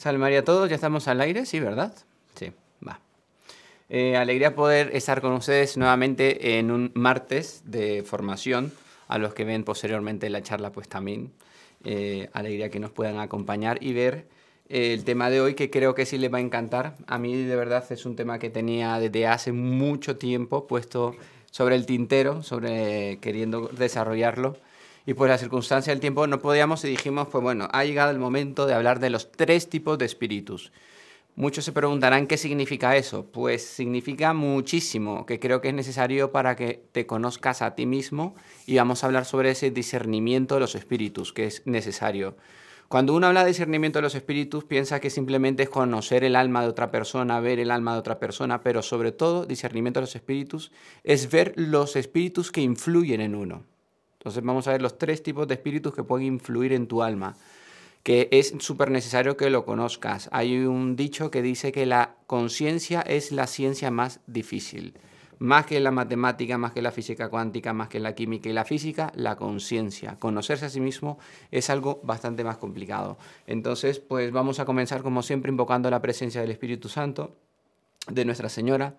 Salve María a todos, ya estamos al aire, sí, ¿verdad? Sí, va. Eh, alegría poder estar con ustedes nuevamente en un martes de formación, a los que ven posteriormente la charla pues también. Eh, alegría que nos puedan acompañar y ver eh, el tema de hoy que creo que sí les va a encantar. A mí de verdad es un tema que tenía desde hace mucho tiempo puesto sobre el tintero, sobre queriendo desarrollarlo y por la circunstancia del tiempo no podíamos y dijimos, pues bueno, ha llegado el momento de hablar de los tres tipos de espíritus. Muchos se preguntarán qué significa eso. Pues significa muchísimo, que creo que es necesario para que te conozcas a ti mismo y vamos a hablar sobre ese discernimiento de los espíritus, que es necesario. Cuando uno habla de discernimiento de los espíritus, piensa que simplemente es conocer el alma de otra persona, ver el alma de otra persona, pero sobre todo discernimiento de los espíritus es ver los espíritus que influyen en uno. Entonces vamos a ver los tres tipos de espíritus que pueden influir en tu alma, que es súper necesario que lo conozcas. Hay un dicho que dice que la conciencia es la ciencia más difícil. Más que la matemática, más que la física cuántica, más que la química y la física, la conciencia. Conocerse a sí mismo es algo bastante más complicado. Entonces, pues vamos a comenzar como siempre invocando la presencia del Espíritu Santo, de Nuestra Señora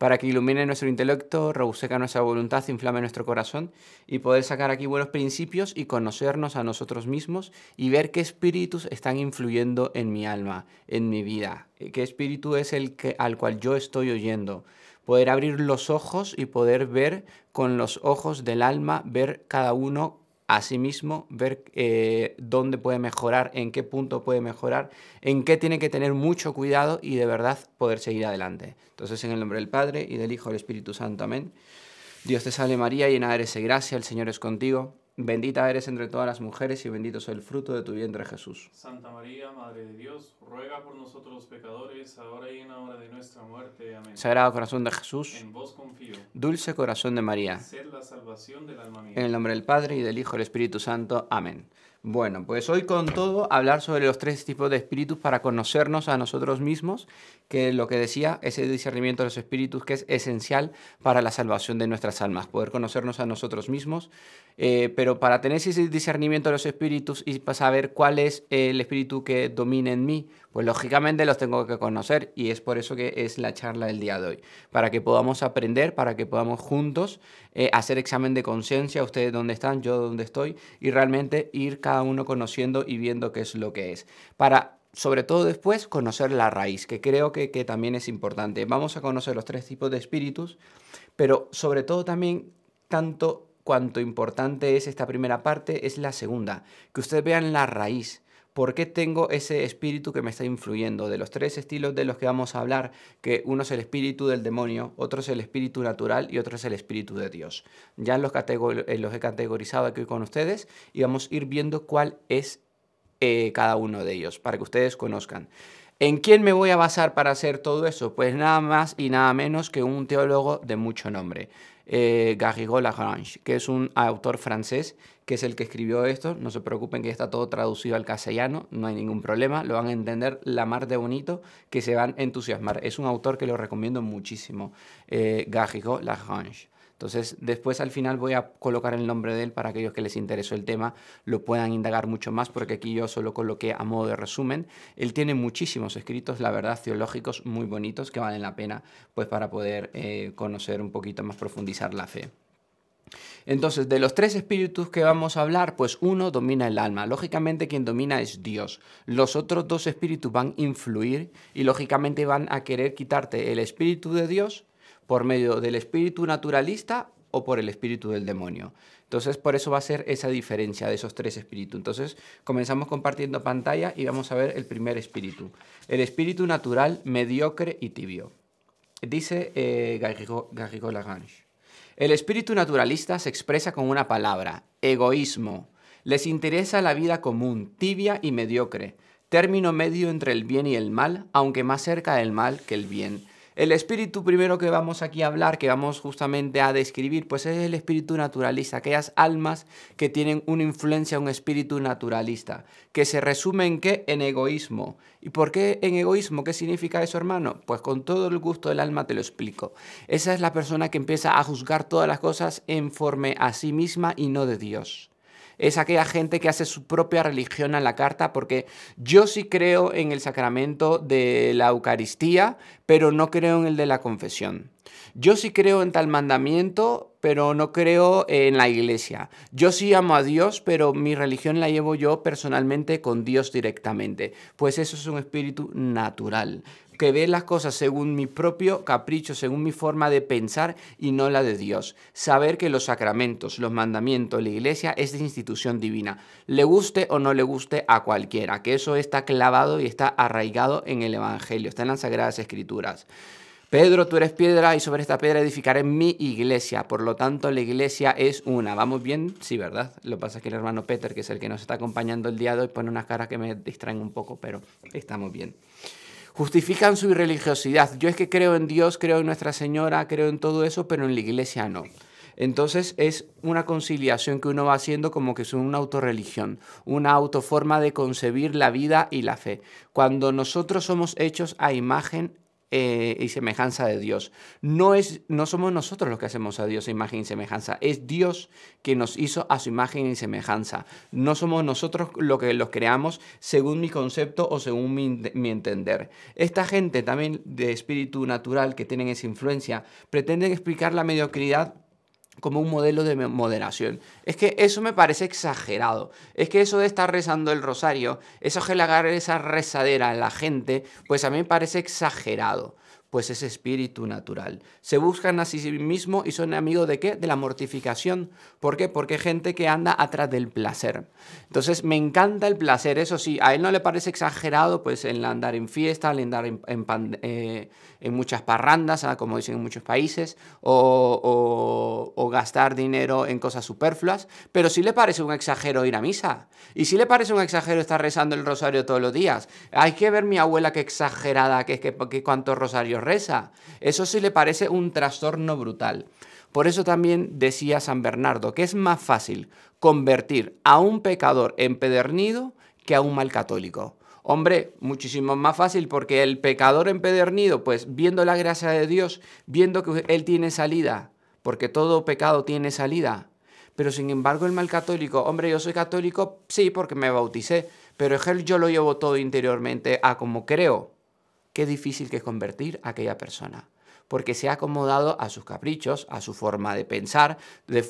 para que ilumine nuestro intelecto, rebusca nuestra voluntad, inflame nuestro corazón y poder sacar aquí buenos principios y conocernos a nosotros mismos y ver qué espíritus están influyendo en mi alma, en mi vida, eh, qué espíritu es el que, al cual yo estoy oyendo. Poder abrir los ojos y poder ver con los ojos del alma, ver cada uno Asimismo, ver eh, dónde puede mejorar, en qué punto puede mejorar, en qué tiene que tener mucho cuidado y de verdad poder seguir adelante. Entonces, en el nombre del Padre y del Hijo y del Espíritu Santo. Amén. Dios te salve María, llena eres de gracia, el Señor es contigo. Bendita eres entre todas las mujeres y bendito es el fruto de tu vientre Jesús. Santa María, Madre de Dios, ruega por nosotros los pecadores, ahora y en la hora de nuestra muerte. Amén. Sagrado corazón de Jesús, en vos confío. Dulce corazón de María, ser la salvación del alma mía. En el nombre del Padre y del Hijo y del Espíritu Santo. Amén. Bueno, pues hoy con todo hablar sobre los tres tipos de espíritus para conocernos a nosotros mismos, que lo que decía, ese discernimiento de los espíritus que es esencial para la salvación de nuestras almas, poder conocernos a nosotros mismos, eh, pero para tener ese discernimiento de los espíritus y para saber cuál es el espíritu que domina en mí, pues lógicamente los tengo que conocer y es por eso que es la charla del día de hoy, para que podamos aprender, para que podamos juntos eh, hacer examen de conciencia, ustedes dónde están, yo dónde estoy y realmente ir cada uno conociendo y viendo qué es lo que es. Para sobre todo después conocer la raíz, que creo que, que también es importante. Vamos a conocer los tres tipos de espíritus, pero sobre todo también tanto cuanto importante es esta primera parte, es la segunda, que ustedes vean la raíz, ¿Por qué tengo ese espíritu que me está influyendo? De los tres estilos de los que vamos a hablar, que uno es el espíritu del demonio, otro es el espíritu natural y otro es el espíritu de Dios. Ya los, eh, he categorizado aquí con ustedes y vamos a ir viendo cuál es eh, cada uno de ellos, para que ustedes conozcan. ¿En quién me voy a basar para hacer todo eso? Pues nada más y nada menos que un teólogo de mucho nombre eh, Garrigou Lagrange, que es un autor francés que es el que escribió esto. No se preocupen que está todo traducido al castellano, no hay ningún problema, lo van a entender la mar de bonito, que se van a entusiasmar. Es un autor que lo recomiendo muchísimo, eh, Garrigou Lagrange. Entonces, después al final voy a colocar el nombre de él para aquellos que les interesó el tema lo puedan indagar mucho más, porque aquí yo solo coloqué a modo de resumen. Él tiene muchísimos escritos, la verdad, teológicos muy bonitos que valen la pena pues para poder eh, conocer un poquito más, profundizar la fe. Entonces, de los tres espíritus que vamos a hablar, pues uno domina el alma. Lógicamente quien domina es Dios. Los otros dos espíritus van a influir y lógicamente van a querer quitarte el espíritu de Dios por medio del espíritu naturalista o por el espíritu del demonio. Entonces, por eso va a ser esa diferencia de esos tres espíritus. Entonces, comenzamos compartiendo pantalla y vamos a ver el primer espíritu. El espíritu natural, mediocre y tibio. Dice eh, Garrigo, Lagrange. El espíritu naturalista se expresa con una palabra, egoísmo. Les interesa la vida común, tibia y mediocre, término medio entre el bien y el mal, aunque más cerca del mal que el bien. El espíritu primero que vamos aquí a hablar, que vamos justamente a describir, pues es el espíritu naturalista, aquellas almas que tienen una influencia, un espíritu naturalista, que se resumen en qué? En egoísmo. ¿Y por qué en egoísmo? ¿Qué significa eso, hermano? Pues con todo el gusto del alma te lo explico. Esa es la persona que empieza a juzgar todas las cosas en forma a sí misma y no de Dios es aquella gente que hace su propia religión a la carta, porque yo sí creo en el sacramento de la Eucaristía, pero no creo en el de la confesión. Yo sí creo en tal mandamiento, pero no creo en la iglesia. Yo sí amo a Dios, pero mi religión la llevo yo personalmente con Dios directamente, pues eso es un espíritu natural, que ve las cosas según mi propio capricho, según mi forma de pensar y no la de Dios. Saber que los sacramentos, los mandamientos, la iglesia es de institución divina, le guste o no le guste a cualquiera, que eso está clavado y está arraigado en el Evangelio, está en las Sagradas Escrituras. Pedro, tú eres piedra y sobre esta piedra edificaré mi iglesia. Por lo tanto, la iglesia es una. ¿Vamos bien? Sí, ¿verdad? Lo que pasa es que el hermano Peter, que es el que nos está acompañando el día de hoy, pone unas caras que me distraen un poco, pero estamos bien. Justifican su irreligiosidad. Yo es que creo en Dios, creo en Nuestra Señora, creo en todo eso, pero en la iglesia no. Entonces es una conciliación que uno va haciendo como que es una autorreligión, una autoforma de concebir la vida y la fe. Cuando nosotros somos hechos a imagen eh, y semejanza de Dios. No, es, no somos nosotros los que hacemos a Dios imagen y semejanza, es Dios que nos hizo a su imagen y semejanza. No somos nosotros los que los creamos según mi concepto o según mi, mi, entender. Esta gente también de espíritu natural que tienen esa influencia pretenden explicar la mediocridad como un modelo de moderación. Es que eso me parece exagerado. Es que eso de estar rezando el rosario, eso de esa rezadera a la gente, pues a mí me parece exagerado pues es espíritu natural. Se buscan a sí mismo y son amigos de qué? De la mortificación. ¿Por qué? Porque gente que anda atrás del placer. Entonces, me encanta el placer, eso sí, a él no le parece exagerado, pues, el andar en fiesta, el andar en, eh, muchas parrandas, ah, como dicen en muchos países, o, gastar dinero en cosas superfluas, pero sí le parece un exagero ir a misa. Y sí le parece un exagero estar rezando el rosario todos los días. Hay que ver mi abuela qué exagerada, que es que, que cuántos rosarios reza. Eso sí le parece un trastorno brutal. Por eso también decía San Bernardo que es más fácil convertir a un pecador empedernido que a un mal católico. Hombre, muchísimo más fácil porque el pecador empedernido, pues viendo la gracia de Dios, viendo que Él tiene salida, porque todo pecado tiene salida. Pero sin embargo el mal católico, hombre, yo soy católico, sí, porque me bauticé, pero yo lo llevo todo interiormente a como creo qué difícil que es convertir a aquella persona, porque se ha acomodado a sus caprichos, a su forma de pensar, de,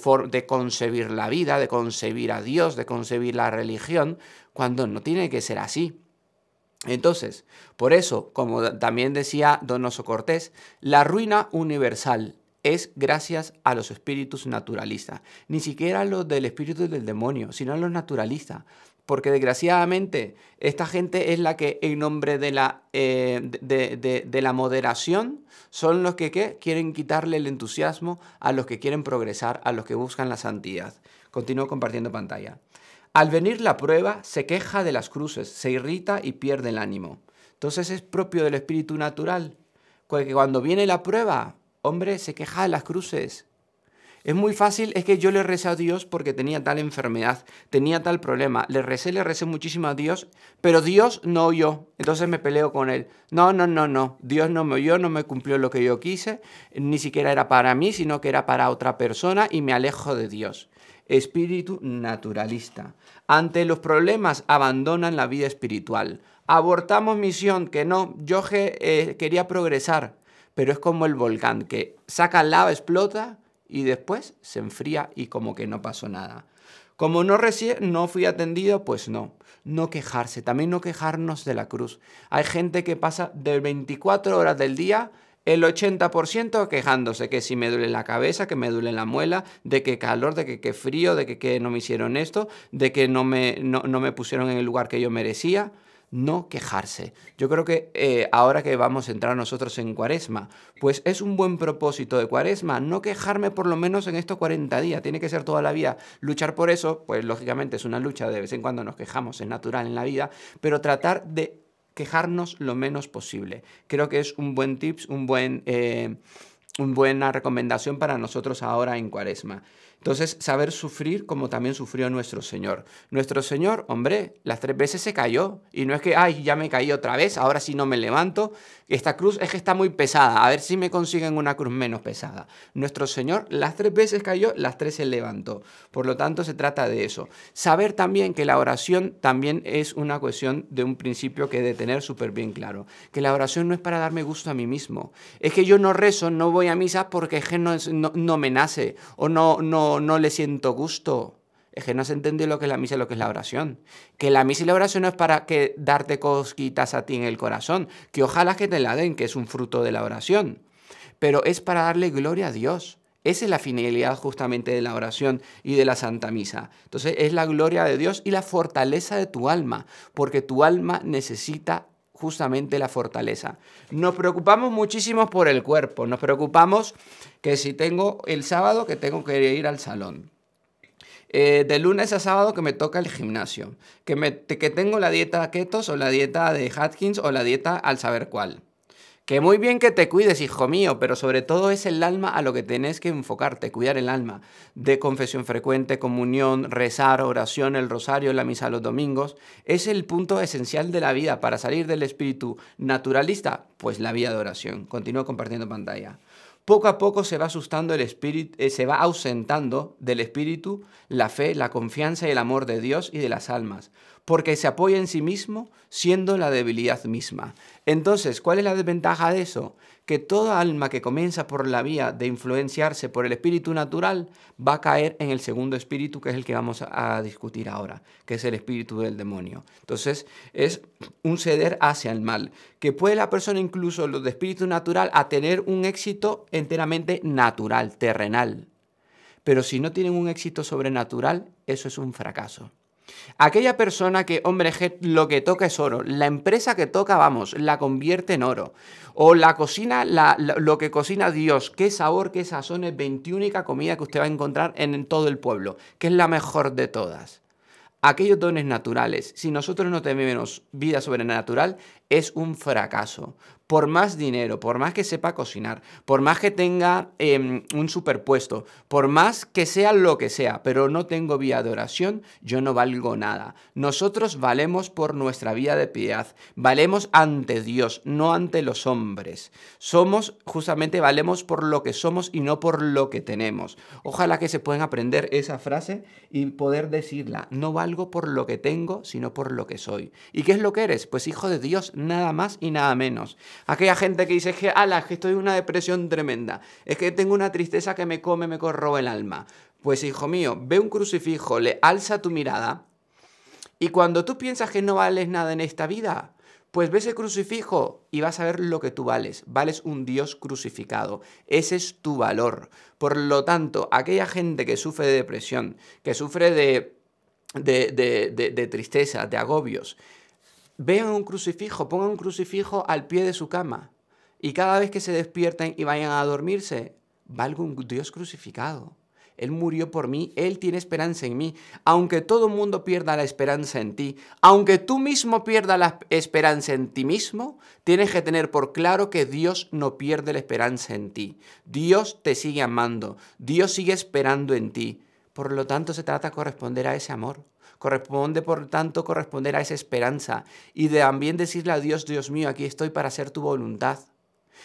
concebir la vida, de concebir a Dios, de concebir la religión, cuando no tiene que ser así. Entonces, por eso, como también decía Donoso Cortés, la ruina universal es gracias a los espíritus naturalistas, ni siquiera los del espíritu del demonio, sino a los naturalistas, porque desgraciadamente esta gente es la que en nombre de la, eh, de, la moderación son los que quieren quitarle el entusiasmo a los que quieren progresar, a los que buscan la santidad. Continúo compartiendo pantalla. Al venir la prueba, se queja de las cruces, se irrita y pierde el ánimo. Entonces es propio del espíritu natural, que cuando viene la prueba, hombre, se queja de las cruces, es muy fácil, es que yo le recé a Dios porque tenía tal enfermedad, tenía tal problema. Le recé, le recé muchísimo a Dios, pero Dios no oyó. Entonces me peleo con él. No, no, no, no. Dios no me oyó, no me cumplió lo que yo quise, ni siquiera era para mí, sino que era para otra persona y me alejo de Dios. Espíritu naturalista. Ante los problemas abandonan la vida espiritual. Abortamos misión, que no, yo eh, quería progresar, pero es como el volcán que saca lava, explota y después se enfría y como que no pasó nada. Como no, no fui atendido, pues no. No quejarse, también no quejarnos de la cruz. Hay gente que pasa de 24 horas del día el 80% quejándose que si me duele la cabeza, que me duele la muela, de que calor, de que, frío, de que, no me hicieron esto, de que no me pusieron en el lugar que yo merecía no quejarse. Yo creo que eh, ahora que vamos a entrar nosotros en cuaresma, pues es un buen propósito de cuaresma, no quejarme por lo menos en estos 40 días, tiene que ser toda la vida. Luchar por eso, pues lógicamente es una lucha, de vez en cuando nos quejamos, es natural en la vida, pero tratar de quejarnos lo menos posible. Creo que es un buen tips, un buen, eh, una buena recomendación para nosotros ahora en cuaresma. Entonces, saber sufrir como también sufrió nuestro Señor. Nuestro Señor, hombre, las tres veces se cayó. Y no es que, ay, ya me caí otra vez, ahora sí no me levanto, esta cruz es que está muy pesada, a ver si me consiguen una cruz menos pesada. Nuestro Señor las tres veces cayó, las tres se levantó. Por lo tanto, se trata de eso. Saber también que la oración también es una cuestión de un principio que he de tener súper bien claro. Que la oración no es para darme gusto a mí mismo. Es que yo no rezo, no voy a misa porque es no, no me nace o no, no, no le siento gusto es que no se entiende lo que es la misa y lo que es la oración. Que la misa y la oración no es para que darte cosquitas a ti en el corazón, que ojalá que te la den, que es un fruto de la oración, pero es para darle gloria a Dios. Esa es la finalidad justamente de la oración y de la Santa Misa. Entonces es la gloria de Dios y la fortaleza de tu alma, porque tu alma necesita justamente la fortaleza. Nos preocupamos muchísimo por el cuerpo, nos preocupamos que si tengo el sábado que tengo que ir al salón, eh, de lunes a sábado que me toca el gimnasio, que, me, que tengo la dieta ketos o la dieta de hatkins o la dieta al saber cuál. Que muy bien que te cuides, hijo mío, pero sobre todo es el alma a lo que tenés que enfocarte, cuidar el alma. De confesión frecuente, comunión, rezar, oración, el rosario, la misa los domingos, es el punto esencial de la vida para salir del espíritu naturalista, pues la vía de oración. Continúo compartiendo pantalla poco a poco se va asustando el espíritu, eh, se va ausentando del espíritu la fe, la confianza y el amor de Dios y de las almas, porque se apoya en sí mismo siendo la debilidad misma. Entonces, ¿cuál es la desventaja de eso? que toda alma que comienza por la vía de influenciarse por el espíritu natural va a caer en el segundo espíritu, que es el que vamos a discutir ahora, que es el espíritu del demonio. Entonces, es un ceder hacia el mal, que puede la persona incluso, los de espíritu natural, a tener un éxito enteramente natural, terrenal. Pero si no tienen un éxito sobrenatural, eso es un fracaso. Aquella persona que, hombre, lo que toca es oro, la empresa que toca, vamos, la convierte en oro. O la cocina, lo que cocina Dios, qué sabor, qué sazón es 21 comida que usted va a encontrar en todo el pueblo, que es la mejor de todas aquellos dones naturales, si nosotros no tenemos vida sobrenatural, es un fracaso. Por más dinero, por más que sepa cocinar, por más que tenga em, un superpuesto, por más que sea lo que sea, pero no tengo vía de oración, yo no valgo nada. Nosotros valemos por nuestra vía de piedad, valemos ante Dios, no ante los hombres. Somos, justamente, valemos por lo que somos y no por lo que tenemos. Ojalá que se puedan aprender esa frase y poder decirla, no valgo por lo que tengo, sino por lo que soy. ¿Y qué es lo que eres? Pues hijo de Dios, nada más y nada menos. Aquella gente que dice, que, ala, que estoy en una depresión tremenda, es que tengo una tristeza que me come, me corroba el alma. Pues hijo mío, ve un crucifijo, le alza tu mirada y cuando tú piensas que no vales nada en esta vida, pues ves el crucifijo y vas a ver lo que tú vales. Vales un Dios crucificado. Ese es tu valor. Por lo tanto, aquella gente que sufre de depresión, que sufre de, de tristeza, de agobios, vean un crucifijo, pongan un crucifijo al pie de su cama. Y cada vez que se despierten y vayan a dormirse, valga un Dios crucificado. Él murió por mí, Él tiene esperanza en mí. Aunque todo el mundo pierda la esperanza en ti, aunque tú mismo pierdas la esperanza en ti mismo, tienes que tener por claro que Dios no pierde la esperanza en ti. Dios te sigue amando, Dios sigue esperando en ti. Por lo tanto, se trata de corresponder a ese amor. Corresponde, por tanto, corresponder a esa esperanza y de también decirle a Dios, Dios mío, aquí estoy para hacer tu voluntad.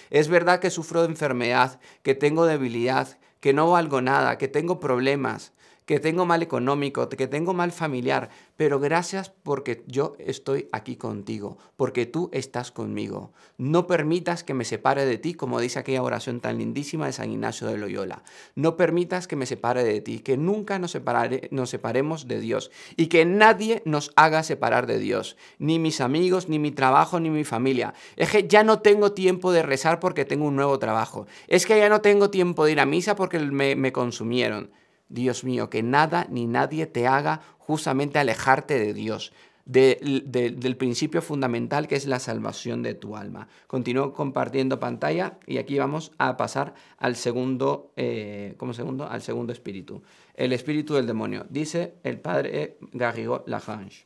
Es verdad que sufro de enfermedad, que tengo debilidad, que no valgo nada, que tengo problemas, que tengo mal económico, que tengo mal familiar, pero gracias porque yo estoy aquí contigo, porque tú estás conmigo. No permitas que me separe de ti, como dice aquella oración tan lindísima de San Ignacio de Loyola. No permitas que me separe de ti, que nunca nos, separemos de Dios y que nadie nos haga separar de Dios, ni mis amigos, ni mi trabajo, ni mi familia. Es que ya no tengo tiempo de rezar porque tengo un nuevo trabajo. Es que ya no tengo tiempo de ir a misa porque me consumieron. Dios mío, que nada ni nadie te haga justamente alejarte de Dios, del principio fundamental que es la salvación de tu alma. Continúo compartiendo pantalla y aquí vamos a pasar al segundo, eh, segundo? Al segundo espíritu, el espíritu del demonio, dice el padre Garrigó Lagrange.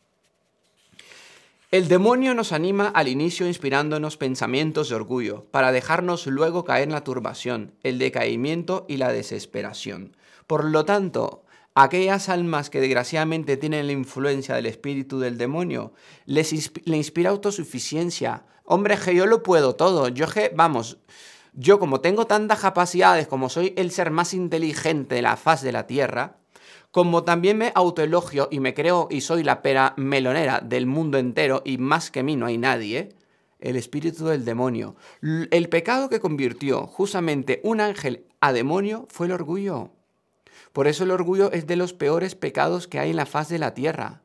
El demonio nos anima al inicio inspirándonos pensamientos de orgullo, para dejarnos luego caer en la turbación, el decaimiento y la desesperación. Por lo tanto, aquellas almas que desgraciadamente tienen la influencia del espíritu del demonio, les le inspira autosuficiencia. Hombre, que yo lo puedo todo. Yo que, vamos, yo como tengo tantas capacidades, como soy el ser más inteligente de la faz de la Tierra, como también me autoelogio y me creo y soy la pera melonera del mundo entero y más que mí no hay nadie, el espíritu del demonio. El pecado que convirtió justamente un ángel a demonio fue el orgullo. Por eso el orgullo es de los peores pecados que hay en la faz de la tierra,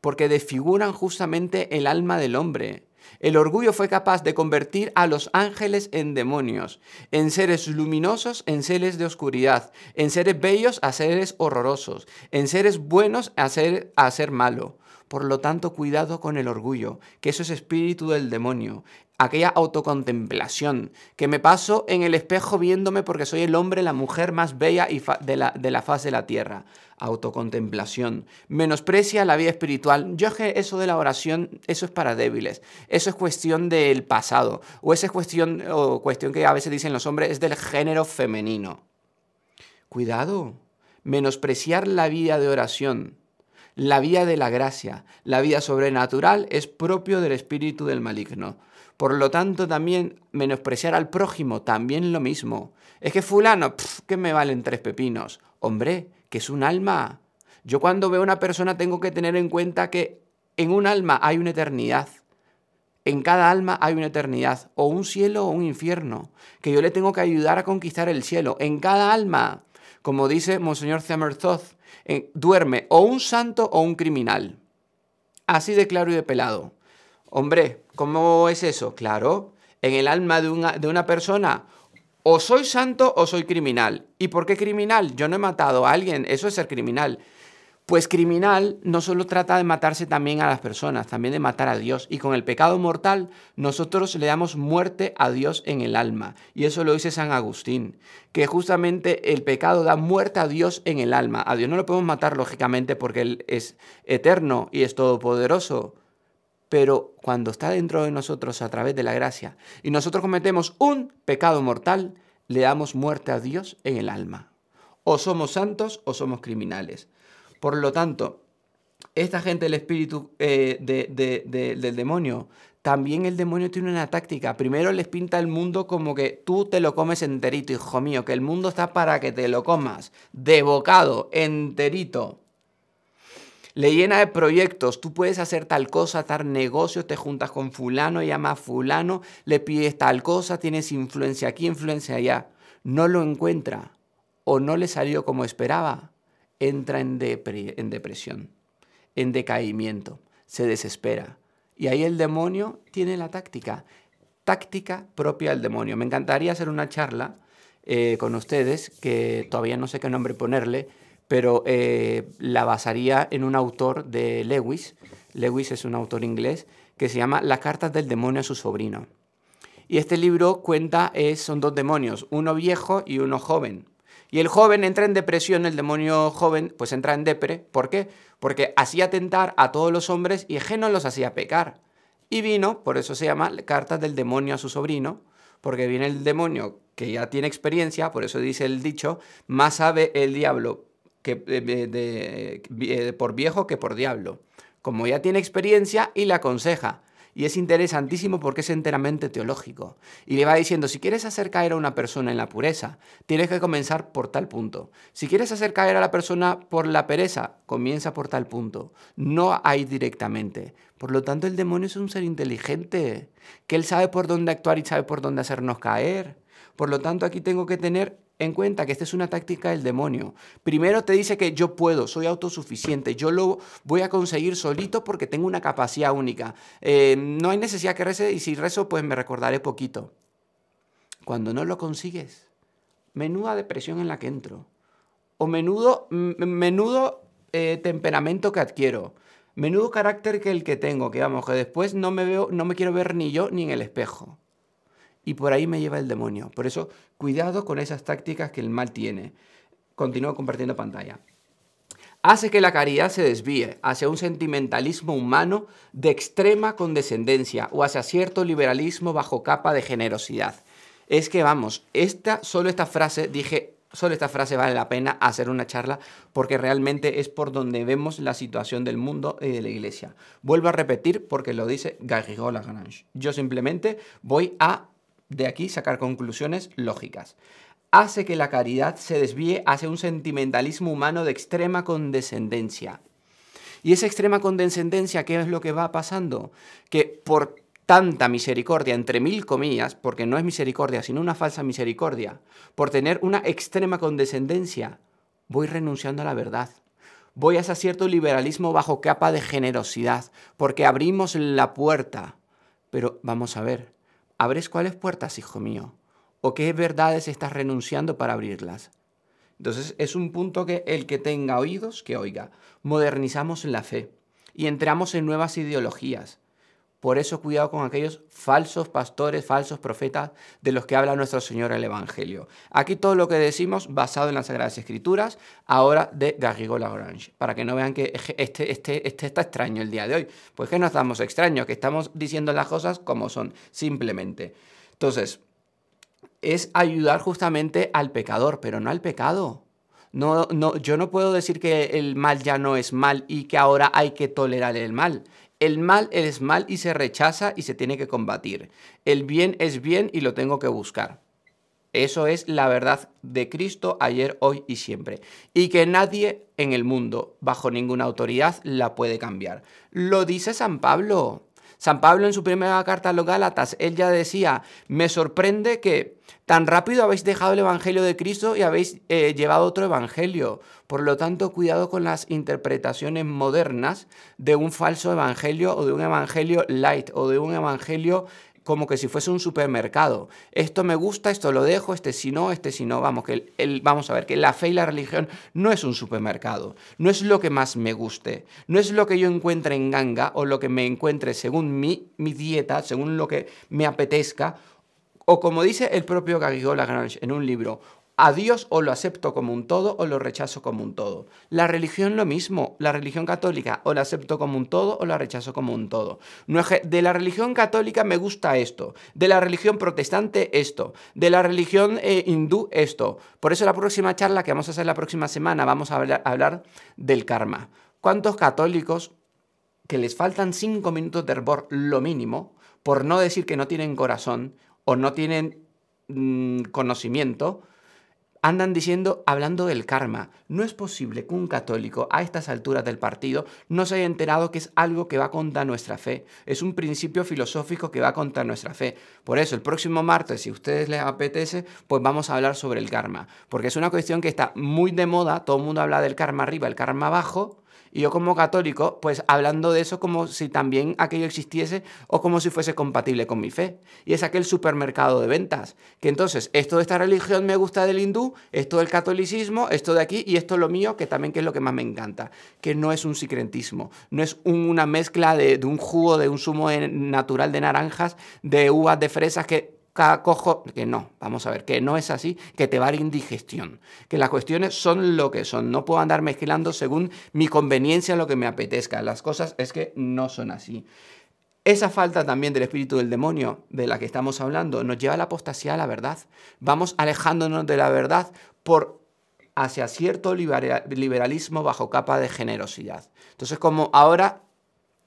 porque desfiguran justamente el alma del hombre. El orgullo fue capaz de convertir a los ángeles en demonios, en seres luminosos, en seres de oscuridad, en seres bellos a seres horrorosos, en seres buenos a ser, a malo. Por lo tanto, cuidado con el orgullo, que eso es espíritu del demonio, aquella autocontemplación, que me paso en el espejo viéndome porque soy el hombre, la mujer más bella y de, la, faz de la tierra. Autocontemplación. Menosprecia la vida espiritual. Yo es que eso de la oración, eso es para débiles. Eso es cuestión del pasado. O esa es cuestión, o cuestión que a veces dicen los hombres, es del género femenino. Cuidado. Menospreciar la vida de oración la vía de la gracia, la vía sobrenatural, es propio del espíritu del maligno. Por lo tanto, también menospreciar al prójimo, también lo mismo. Es que fulano, ¿qué que me valen tres pepinos. Hombre, que es un alma. Yo cuando veo a una persona tengo que tener en cuenta que en un alma hay una eternidad. En cada alma hay una eternidad, o un cielo o un infierno, que yo le tengo que ayudar a conquistar el cielo. En cada alma como dice Monseñor Zemerthoff, eh, duerme o un santo o un criminal. Así de claro y de pelado. Hombre, ¿cómo es eso? Claro, en el alma de una, de una persona o soy santo o soy criminal. ¿Y por qué criminal? Yo no he matado a alguien, eso es ser criminal. Pues criminal no solo trata de matarse también a las personas, también de matar a Dios. Y con el pecado mortal nosotros le damos muerte a Dios en el alma. Y eso lo dice San Agustín, que justamente el pecado da muerte a Dios en el alma. A Dios no lo podemos matar lógicamente porque Él es eterno y es todopoderoso. Pero cuando está dentro de nosotros a través de la gracia y nosotros cometemos un pecado mortal, le damos muerte a Dios en el alma. O somos santos o somos criminales. Por lo tanto, esta gente del espíritu eh, del demonio, también el demonio tiene una táctica. Primero les pinta el mundo como que tú te lo comes enterito, hijo mío, que el mundo está para que te lo comas, de bocado, enterito. Le llena de proyectos, tú puedes hacer tal cosa, tal negocios. te juntas con fulano, llamas a fulano, le pides tal cosa, tienes influencia aquí, influencia allá. No lo encuentra o no le salió como esperaba entra en, depresión, en decaimiento, se desespera. Y ahí el demonio tiene la táctica, táctica propia del demonio. Me encantaría hacer una charla eh, con ustedes, que todavía no sé qué nombre ponerle, pero eh, la basaría en un autor de Lewis. Lewis es un autor inglés que se llama Las cartas del demonio a su sobrino. Y este libro cuenta, es, son dos demonios, uno viejo y uno joven. Y el joven entra en depresión, el demonio joven pues entra en depre. ¿Por qué? Porque hacía tentar a todos los hombres y Egeno los hacía pecar. Y vino, por eso se llama cartas del demonio a su sobrino, porque viene el demonio que ya tiene experiencia, por eso dice el dicho, más sabe el diablo que, eh, eh, por viejo que por diablo. Como ya tiene experiencia y le aconseja y es interesantísimo porque es enteramente teológico. Y le va diciendo, si quieres hacer caer a una persona en la pureza, tienes que comenzar por tal punto. Si quieres hacer caer a la persona por la pereza, comienza por tal punto. No hay directamente. Por lo tanto, el demonio es un ser inteligente, que él sabe por dónde actuar y sabe por dónde hacernos caer. Por lo tanto, aquí tengo que tener en cuenta que esta es una táctica del demonio. Primero te dice que yo puedo, soy autosuficiente, yo lo voy a conseguir solito porque tengo una capacidad única. Eh, no hay necesidad que rece y si rezo pues me recordaré poquito. Cuando no lo consigues, menuda depresión en la que entro. O menudo, menudo eh, temperamento que adquiero. Menudo carácter que el que tengo, que vamos, que después no me veo, no me quiero ver ni yo ni en el espejo y por ahí me lleva el demonio. Por eso, cuidado con esas tácticas que el mal tiene. Continúo compartiendo pantalla. Hace que la caridad se desvíe hacia un sentimentalismo humano de extrema condescendencia o hacia cierto liberalismo bajo capa de generosidad. Es que vamos, esta, solo esta frase, dije, solo esta frase vale la pena hacer una charla porque realmente es por donde vemos la situación del mundo y de la iglesia. Vuelvo a repetir porque lo dice Garrigou Lagrange. Yo simplemente voy a de aquí sacar conclusiones lógicas. Hace que la caridad se desvíe hacia un sentimentalismo humano de extrema condescendencia. Y esa extrema condescendencia, ¿qué es lo que va pasando? Que por tanta misericordia, entre mil comillas, porque no es misericordia, sino una falsa misericordia, por tener una extrema condescendencia, voy renunciando a la verdad. Voy hacia cierto liberalismo bajo capa de generosidad, porque abrimos la puerta. Pero vamos a ver, ¿Abres cuáles puertas, hijo mío? ¿O qué verdades estás renunciando para abrirlas? Entonces es un punto que el que tenga oídos, que oiga. Modernizamos la fe y entramos en nuevas ideologías. Por eso cuidado con aquellos falsos pastores, falsos profetas de los que habla nuestro Señor el Evangelio. Aquí todo lo que decimos basado en las Sagradas Escrituras, ahora de Garrigo Lagrange, para que no vean que este, este, este, está extraño el día de hoy. Pues que no estamos extraños, que estamos diciendo las cosas como son, simplemente. Entonces, es ayudar justamente al pecador, pero no al pecado. No, no, yo no puedo decir que el mal ya no es mal y que ahora hay que tolerar el mal. El mal es mal y se rechaza y se tiene que combatir. El bien es bien y lo tengo que buscar. Eso es la verdad de Cristo ayer, hoy y siempre. Y que nadie en el mundo, bajo ninguna autoridad, la puede cambiar. Lo dice San Pablo. San Pablo en su primera carta a los Gálatas, él ya decía, me sorprende que tan rápido habéis dejado el Evangelio de Cristo y habéis eh, llevado otro Evangelio. Por lo tanto, cuidado con las interpretaciones modernas de un falso Evangelio o de un Evangelio light o de un Evangelio como que si fuese un supermercado. Esto me gusta, esto lo dejo, este si no, este si no. Vamos, que el, vamos a ver que la fe y la religión no es un supermercado, no es lo que más me guste, no es lo que yo encuentre en ganga o lo que me encuentre según mi, dieta, según lo que me apetezca, o como dice el propio Gagigola Grange en un libro, a Dios o lo acepto como un todo o lo rechazo como un todo. La religión lo mismo, la religión católica o la acepto como un todo o la rechazo como un todo. de la religión católica me gusta esto, de la religión protestante esto, de la religión eh, hindú esto. Por eso la próxima charla que vamos a hacer la próxima semana vamos a hablar, del karma. ¿Cuántos católicos que les faltan cinco minutos de hervor lo mínimo, por no decir que no tienen corazón o no tienen mm, conocimiento, andan diciendo, hablando del karma, no es posible que un católico a estas alturas del partido no se haya enterado que es algo que va contra nuestra fe, es un principio filosófico que va contra nuestra fe. Por eso, el próximo martes, si a ustedes les apetece, pues vamos a hablar sobre el karma, porque es una cuestión que está muy de moda, todo el mundo habla del karma arriba, el karma abajo, y yo como católico, pues hablando de eso como si también aquello existiese o como si fuese compatible con mi fe. Y es aquel supermercado de ventas. Que entonces, esto de esta religión me gusta del hindú, esto del catolicismo, esto de aquí y esto es lo mío, que también que es lo que más me encanta. Que no es un secretismo, no es una mezcla de, un jugo, de un zumo natural de naranjas, de uvas, de fresas, que cojo, que no, vamos a ver, que no es así, que te va a dar indigestión, que las cuestiones son lo que son, no puedo andar mezclando según mi conveniencia lo que me apetezca, las cosas es que no son así. Esa falta también del espíritu del demonio de la que estamos hablando nos lleva a la apostasía a la verdad. Vamos alejándonos de la verdad por hacia cierto liberalismo bajo capa de generosidad. Entonces, como ahora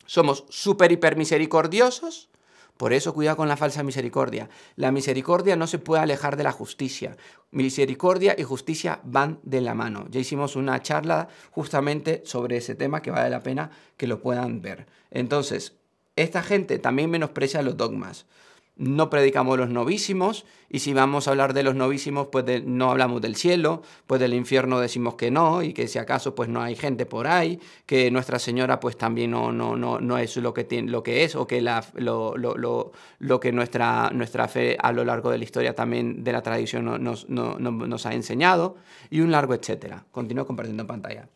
somos súper hiper misericordiosos, por eso cuidado con la falsa misericordia. La misericordia no se puede alejar de la justicia. Misericordia y justicia van de la mano. Ya hicimos una charla justamente sobre ese tema que vale la pena que lo puedan ver. Entonces, esta gente también menosprecia los dogmas no predicamos los novísimos, y si vamos a hablar de los novísimos, pues no hablamos del cielo, pues del infierno decimos que no, y que si acaso pues no hay gente por ahí, que Nuestra Señora pues también no, no, no, no es lo que, lo que es, o que lo, que nuestra, nuestra fe a lo largo de la historia también de la tradición nos, nos ha enseñado, y un largo etcétera. Continúo compartiendo pantalla.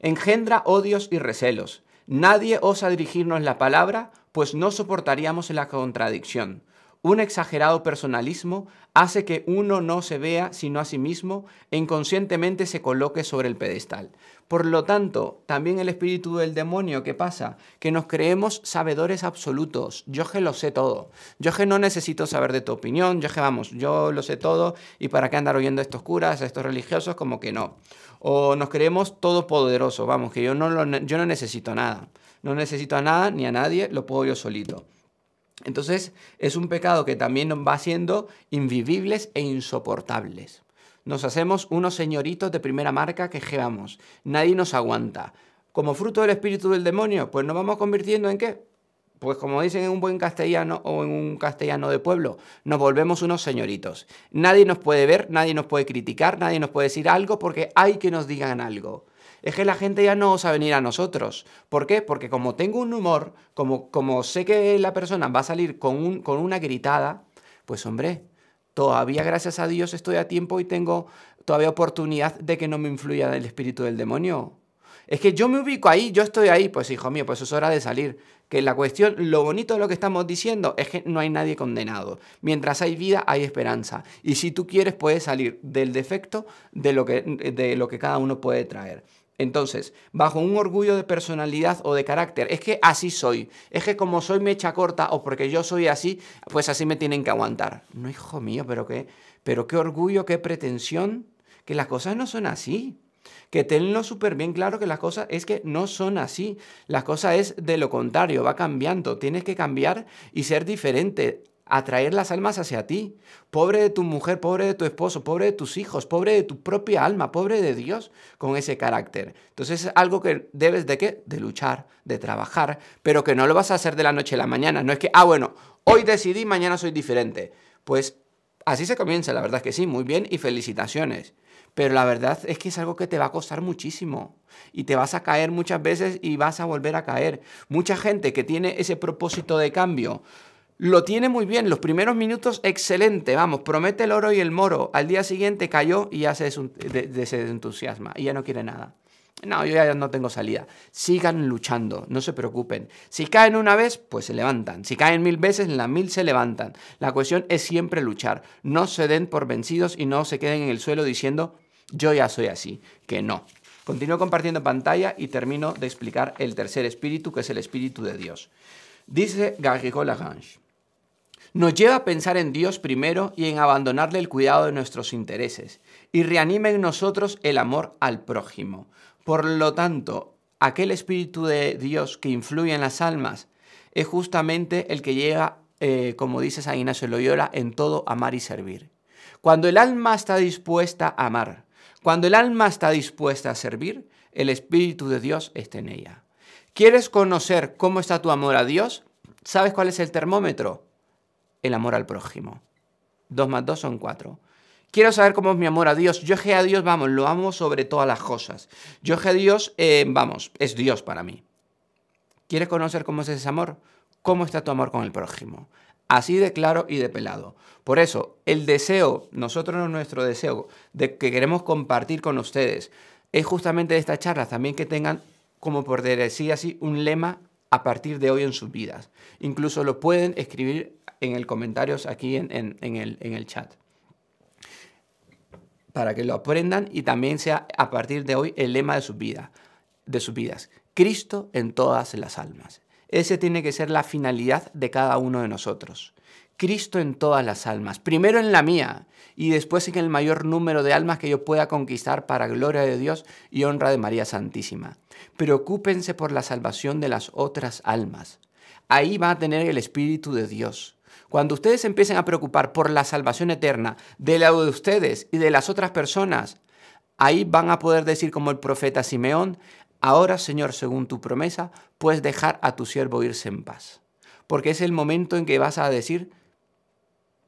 Engendra odios y recelos. Nadie osa dirigirnos la palabra, pues no soportaríamos la contradicción un exagerado personalismo hace que uno no se vea sino a sí mismo e inconscientemente se coloque sobre el pedestal. Por lo tanto, también el espíritu del demonio, ¿qué pasa? Que nos creemos sabedores absolutos. Yo que lo sé todo. Yo que no necesito saber de tu opinión. Yo que vamos, yo lo sé todo y para qué andar oyendo a estos curas, a estos religiosos, como que no. O nos creemos todopoderosos, vamos, que yo no, yo no necesito nada. No necesito a nada ni a nadie, lo puedo yo solito. Entonces es un pecado que también nos va haciendo invivibles e insoportables. Nos hacemos unos señoritos de primera marca que llevamos. Nadie nos aguanta. Como fruto del espíritu del demonio, pues nos vamos convirtiendo en qué? Pues como dicen en un buen castellano o en un castellano de pueblo, nos volvemos unos señoritos. Nadie nos puede ver, nadie nos puede criticar, nadie nos puede decir algo porque hay que nos digan algo es que la gente ya no osa venir a nosotros. ¿Por qué? Porque como tengo un humor, como, como sé que la persona va a salir con, una gritada, pues hombre, todavía gracias a Dios estoy a tiempo y tengo todavía oportunidad de que no me influya el espíritu del demonio. Es que yo me ubico ahí, yo estoy ahí, pues hijo mío, pues es hora de salir. Que la cuestión, lo bonito de lo que estamos diciendo es que no hay nadie condenado. Mientras hay vida, hay esperanza. Y si tú quieres, puedes salir del defecto de lo que, de lo que cada uno puede traer. Entonces, bajo un orgullo de personalidad o de carácter, es que así soy, es que como soy mecha corta o porque yo soy así, pues así me tienen que aguantar. No, hijo mío, pero qué, pero qué orgullo, qué pretensión, que las cosas no son así. Que tenlo súper bien claro que las cosas es que no son así. Las cosas es de lo contrario, va cambiando. Tienes que cambiar y ser diferente atraer las almas hacia ti. Pobre de tu mujer, pobre de tu esposo, pobre de tus hijos, pobre de tu propia alma, pobre de Dios con ese carácter. Entonces es algo que debes de qué? De luchar, de trabajar, pero que no lo vas a hacer de la noche a la mañana. No es que, ah, bueno, hoy decidí, mañana soy diferente. Pues así se comienza, la verdad es que sí, muy bien y felicitaciones. Pero la verdad es que es algo que te va a costar muchísimo y te vas a caer muchas veces y vas a volver a caer. Mucha gente que tiene ese propósito de cambio lo tiene muy bien. Los primeros minutos, excelente. Vamos, promete el oro y el moro. Al día siguiente cayó y ya se, desentusiasma y ya no quiere nada. No, yo ya no tengo salida. Sigan luchando, no se preocupen. Si caen una vez, pues se levantan. Si caen mil veces, en las mil se levantan. La cuestión es siempre luchar. No se den por vencidos y no se queden en el suelo diciendo, yo ya soy así. Que no. Continúo compartiendo pantalla y termino de explicar el tercer espíritu, que es el espíritu de Dios. Dice Garrigou Lagrange, nos lleva a pensar en Dios primero y en abandonarle el cuidado de nuestros intereses, y reanima en nosotros el amor al prójimo. Por lo tanto, aquel Espíritu de Dios que influye en las almas es justamente el que llega, eh, como dice San Ignacio Loyola, en todo amar y servir. Cuando el alma está dispuesta a amar, cuando el alma está dispuesta a servir, el Espíritu de Dios está en ella. ¿Quieres conocer cómo está tu amor a Dios? ¿Sabes cuál es el termómetro? el amor al prójimo. Dos más dos son cuatro. Quiero saber cómo es mi amor a Dios. Yo he a Dios, vamos, lo amo sobre todas las cosas. Yo he a Dios, eh, vamos, es Dios para mí. ¿Quieres conocer cómo es ese amor? ¿Cómo está tu amor con el prójimo? Así de claro y de pelado. Por eso, el deseo, nosotros nuestro deseo, de que queremos compartir con ustedes, es justamente de charla, también que tengan, como por decir así, un lema a partir de hoy en sus vidas. Incluso lo pueden escribir en el comentarios aquí en, el, chat para que lo aprendan y también sea a partir de hoy el lema de su vida de sus vidas. Cristo en todas las almas. Ese tiene que ser la finalidad de cada uno de nosotros. Cristo en todas las almas, primero en la mía y después en el mayor número de almas que yo pueda conquistar para gloria de Dios y honra de María Santísima. Preocúpense por la salvación de las otras almas. Ahí va a tener el Espíritu de Dios cuando ustedes empiecen a preocupar por la salvación eterna del lado de ustedes y de las otras personas, ahí van a poder decir como el profeta Simeón, ahora Señor, según tu promesa, puedes dejar a tu siervo irse en paz. Porque es el momento en que vas a decir,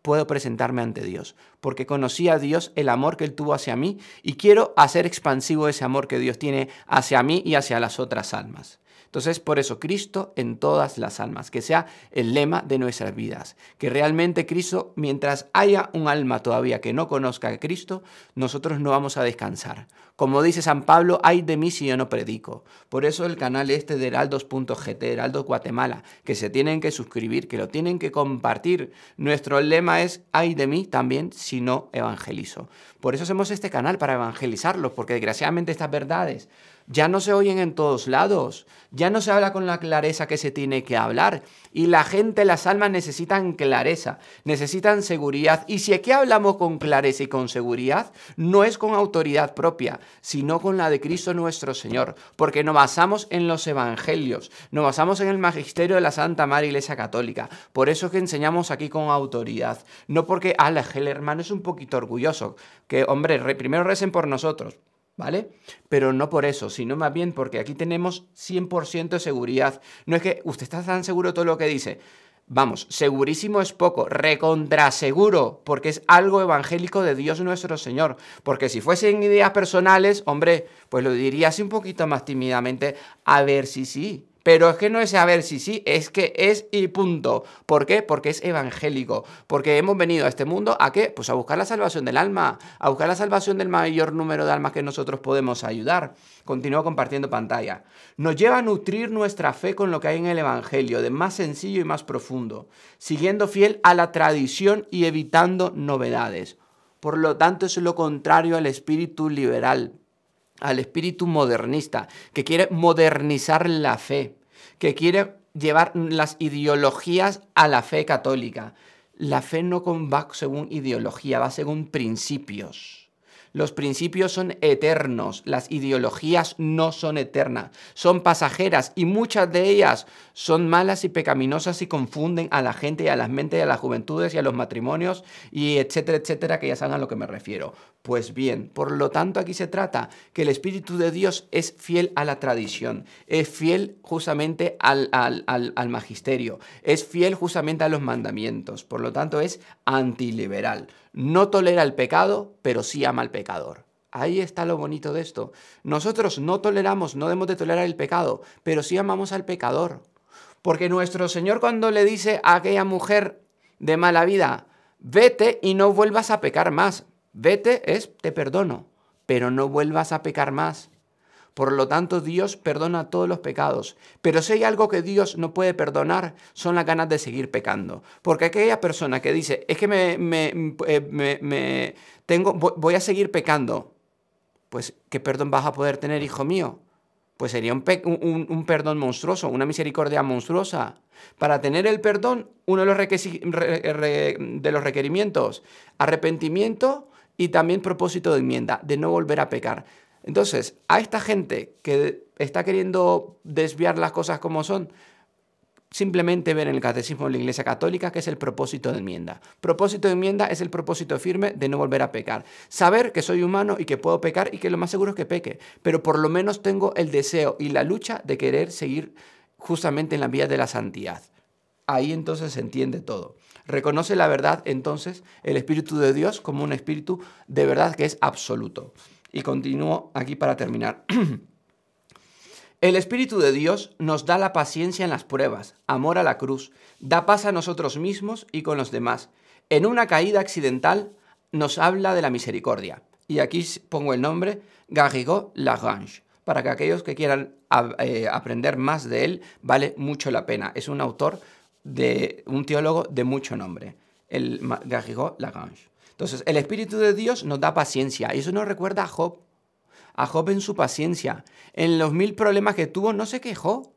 puedo presentarme ante Dios, porque conocí a Dios el amor que Él tuvo hacia mí y quiero hacer expansivo ese amor que Dios tiene hacia mí y hacia las otras almas. Entonces, por eso, Cristo en todas las almas, que sea el lema de nuestras vidas, que realmente Cristo, mientras haya un alma todavía que no conozca a Cristo, nosotros no vamos a descansar, como dice San Pablo, hay de mí si yo no predico. Por eso el canal este de heraldos.gt, Heraldos Guatemala, que se tienen que suscribir, que lo tienen que compartir. Nuestro lema es, hay de mí también si no evangelizo. Por eso hacemos este canal, para evangelizarlos, porque desgraciadamente estas verdades ya no se oyen en todos lados, ya no se habla con la clareza que se tiene que hablar. Y la gente, las almas necesitan clareza, necesitan seguridad. Y si aquí hablamos con clareza y con seguridad, no es con autoridad propia, sino con la de Cristo nuestro Señor, porque nos basamos en los evangelios, nos basamos en el magisterio de la Santa Madre Iglesia Católica. Por eso que enseñamos aquí con autoridad, no porque, ala, el hermano es un poquito orgulloso, que, hombre, primero recen por nosotros. ¿Vale? Pero no por eso, sino más bien porque aquí tenemos 100% de seguridad. No es que usted está tan seguro de todo lo que dice. Vamos, segurísimo es poco, recontraseguro, porque es algo evangélico de Dios nuestro Señor. Porque si fuesen ideas personales, hombre, pues lo dirías un poquito más tímidamente, a ver si sí. Pero es que no es a ver si sí, es que es y punto. ¿Por qué? Porque es evangélico. Porque hemos venido a este mundo a qué? Pues a buscar la salvación del alma, a buscar la salvación del mayor número de almas que nosotros podemos ayudar. Continúo compartiendo pantalla. Nos lleva a nutrir nuestra fe con lo que hay en el Evangelio, de más sencillo y más profundo, siguiendo fiel a la tradición y evitando novedades. Por lo tanto, es lo contrario al espíritu liberal, al espíritu modernista, que quiere modernizar la fe, que quiere llevar las ideologías a la fe católica. La fe no va según ideología, va según principios. Los principios son eternos, las ideologías no son eternas, son pasajeras y muchas de ellas son malas y pecaminosas y confunden a la gente y a las mentes y a las juventudes y a los matrimonios y etcétera, etcétera, que ya saben a lo que me refiero. Pues bien, por lo tanto aquí se trata que el Espíritu de Dios es fiel a la tradición, es fiel justamente al, al, magisterio, es fiel justamente a los mandamientos, por lo tanto es antiliberal. No tolera el pecado, pero sí ama al pecador. Ahí está lo bonito de esto. Nosotros no toleramos, no debemos de tolerar el pecado, pero sí amamos al pecador. Porque nuestro Señor cuando le dice a aquella mujer de mala vida, vete y no vuelvas a pecar más, Vete es te perdono, pero no vuelvas a pecar más. Por lo tanto, Dios perdona todos los pecados. Pero si hay algo que Dios no puede perdonar, son las ganas de seguir pecando. Porque aquella persona que dice, es que me, eh, tengo, voy a seguir pecando, pues ¿qué perdón vas a poder tener, hijo mío? Pues sería un, perdón monstruoso, una misericordia monstruosa. Para tener el perdón, uno de los, de los requerimientos, arrepentimiento y también propósito de enmienda, de no volver a pecar. Entonces, a esta gente que está queriendo desviar las cosas como son, simplemente ven en el catecismo de la Iglesia Católica que es el propósito de enmienda. Propósito de enmienda es el propósito firme de no volver a pecar. Saber que soy humano y que puedo pecar y que lo más seguro es que peque, pero por lo menos tengo el deseo y la lucha de querer seguir justamente en la vía de la santidad. Ahí entonces se entiende todo reconoce la verdad entonces el Espíritu de Dios como un espíritu de verdad que es absoluto. Y continúo aquí para terminar. El Espíritu de Dios nos da la paciencia en las pruebas, amor a la cruz, da paz a nosotros mismos y con los demás. En una caída accidental nos habla de la misericordia. Y aquí pongo el nombre Garrigo Lagrange, para que aquellos que quieran eh, aprender más de él, vale mucho la pena. Es un autor de un teólogo de mucho nombre, el Garrigou Lagrange. Entonces, el Espíritu de Dios nos da paciencia. Y eso nos recuerda a Job. A Job en su paciencia. En los mil problemas que tuvo, no se quejó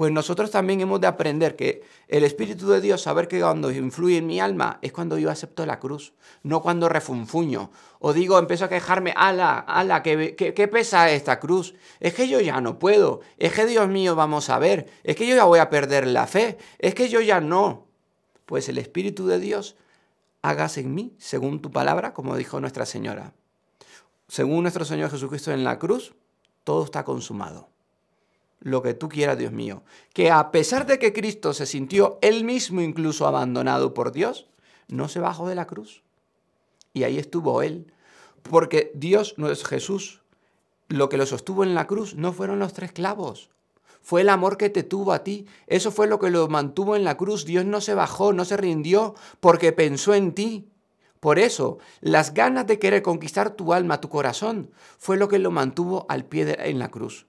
pues nosotros también hemos de aprender que el Espíritu de Dios, saber que cuando influye en mi alma es cuando yo acepto la cruz, no cuando refunfuño o digo, empiezo a quejarme, ala, ala, ¿qué pesa esta cruz, es que yo ya no puedo, es que Dios mío, vamos a ver, es que yo ya voy a perder la fe, es que yo ya no. Pues el Espíritu de Dios, hagas en mí según tu palabra, como dijo Nuestra Señora. Según nuestro Señor Jesucristo en la cruz, todo está consumado lo que tú quieras, Dios mío, que a pesar de que Cristo se sintió él mismo incluso abandonado por Dios, no se bajó de la cruz. Y ahí estuvo él, porque Dios no es Jesús. Lo que lo sostuvo en la cruz no fueron los tres clavos, fue el amor que te tuvo a ti. Eso fue lo que lo mantuvo en la cruz. Dios no se bajó, no se rindió, porque pensó en ti. Por eso, las ganas de querer conquistar tu alma, tu corazón, fue lo que lo mantuvo al pie en la cruz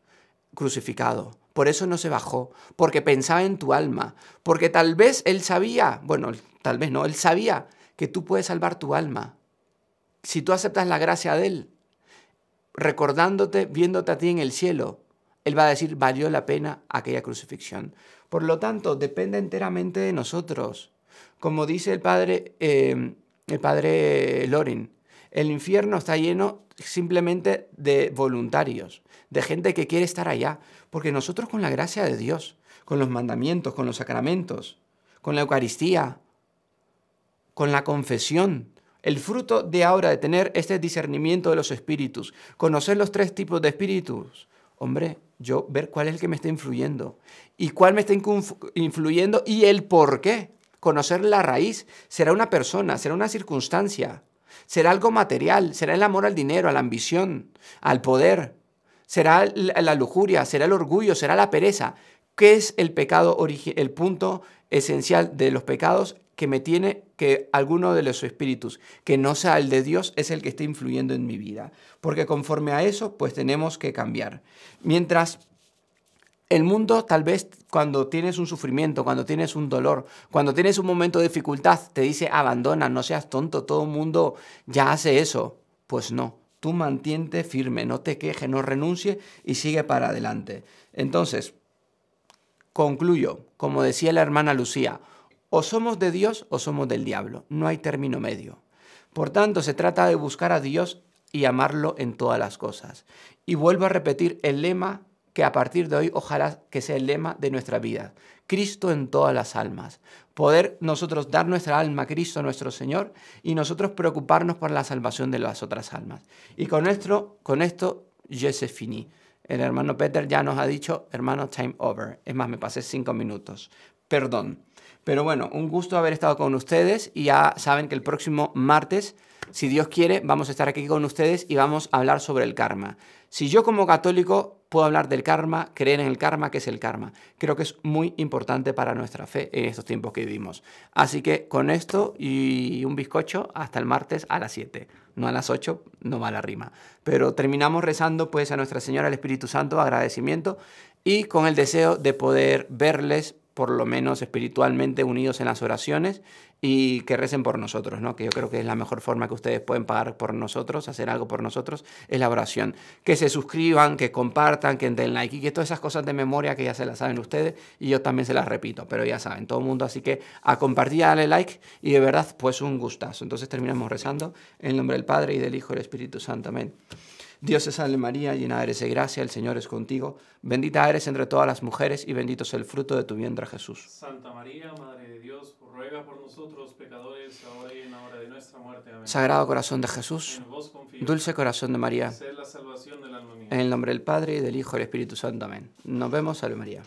crucificado. Por eso no se bajó, porque pensaba en tu alma, porque tal vez él sabía, bueno, tal vez no, él sabía que tú puedes salvar tu alma. Si tú aceptas la gracia de él, recordándote, viéndote a ti en el cielo, él va a decir, valió la pena aquella crucifixión. Por lo tanto, depende enteramente de nosotros. Como dice el padre, eh, el padre Lorin, el infierno está lleno simplemente de voluntarios, de gente que quiere estar allá, porque nosotros con la gracia de Dios, con los mandamientos, con los sacramentos, con la Eucaristía, con la confesión, el fruto de ahora de tener este discernimiento de los espíritus, conocer los tres tipos de espíritus, hombre, yo ver cuál es el que me está influyendo y cuál me está influyendo y el por qué. Conocer la raíz. Será una persona, será una circunstancia, será algo material, será el amor al dinero, a la ambición, al poder, será la lujuria, será el orgullo, será la pereza. ¿Qué es el pecado el punto esencial de los pecados que me tiene que alguno de los espíritus que no sea el de Dios es el que esté influyendo en mi vida? Porque conforme a eso, pues tenemos que cambiar. Mientras el mundo tal vez cuando tienes un sufrimiento, cuando tienes un dolor, cuando tienes un momento de dificultad, te dice abandona, no seas tonto, todo el mundo ya hace eso. Pues no, tú mantiente firme, no te quejes, no renuncie y sigue para adelante. Entonces, concluyo, como decía la hermana Lucía, o somos de Dios o somos del diablo, no hay término medio. Por tanto, se trata de buscar a Dios y amarlo en todas las cosas. Y vuelvo a repetir el lema que a partir de hoy ojalá que sea el lema de nuestra vida. Cristo en todas las almas. Poder nosotros dar nuestra alma a Cristo nuestro Señor y nosotros preocuparnos por la salvación de las otras almas. Y con esto, con esto, ya se finí. El hermano Peter ya nos ha dicho, hermano, time over. Es más, me pasé cinco minutos. Perdón. Pero bueno, un gusto haber estado con ustedes y ya saben que el próximo martes, si Dios quiere, vamos a estar aquí con ustedes y vamos a hablar sobre el karma. Si yo como católico puedo hablar del karma, creer en el karma, que es el karma. Creo que es muy importante para nuestra fe en estos tiempos que vivimos. Así que con esto y un bizcocho hasta el martes a las 7. No a las 8, no va la rima. Pero terminamos rezando pues a Nuestra Señora, al Espíritu Santo, agradecimiento y con el deseo de poder verles por lo menos espiritualmente unidos en las oraciones y que recen por nosotros, ¿no? que yo creo que es la mejor forma que ustedes pueden pagar por nosotros, hacer algo por nosotros, es la oración. Que se suscriban, que compartan, que den like y que todas esas cosas de memoria que ya se las saben ustedes y yo también se las repito, pero ya saben, todo el mundo, así que a compartir, a darle like y de verdad pues un gustazo. Entonces terminamos rezando en el nombre del Padre y del Hijo y del Espíritu Santo. Amén. Dios te salve María, llena eres de gracia, el Señor es contigo, bendita eres entre todas las mujeres y bendito es el fruto de tu vientre Jesús. Santa María, Madre de Dios, ruega por nosotros pecadores, ahora y en la hora de nuestra muerte. Amén. Sagrado corazón de Jesús, dulce corazón de María, en el nombre del Padre, y del Hijo y del Espíritu Santo. Amén. Nos vemos, salve María.